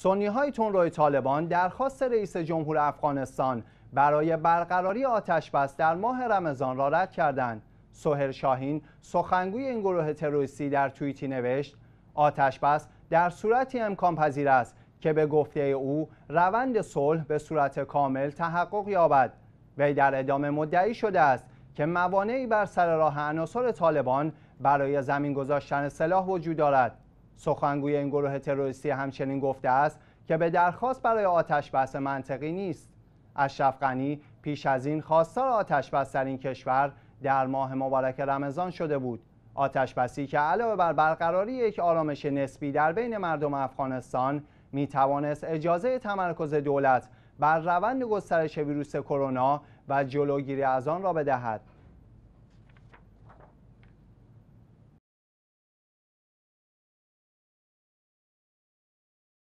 سنی های روی طالبان درخواست رئیس جمهور افغانستان برای برقراری آتش بس در ماه رمضان را رد کردند. سهر شاهین سخنگوی این گروه تروریستی در توییتی نوشت آتش بس در صورتی امکان پذیر است که به گفته او روند صلح به صورت کامل تحقق یابد وی در ادامه مدعی شده است که موانعی بر سر راه عناصر طالبان برای زمین گذاشتن سلاح وجود دارد سخنگوی این گروه تروریستی همچنین گفته است که به درخواست برای آتش بس منطقی نیست اشرف غنی پیش از این خواستار آتش بس در این کشور در ماه مبارک رمضان شده بود آتش بسی که علاوه بر برقراری یک آرامش نسبی در بین مردم افغانستان می توانست اجازه تمرکز دولت بر روند گسترش ویروس کرونا و جلوگیری از آن را بدهد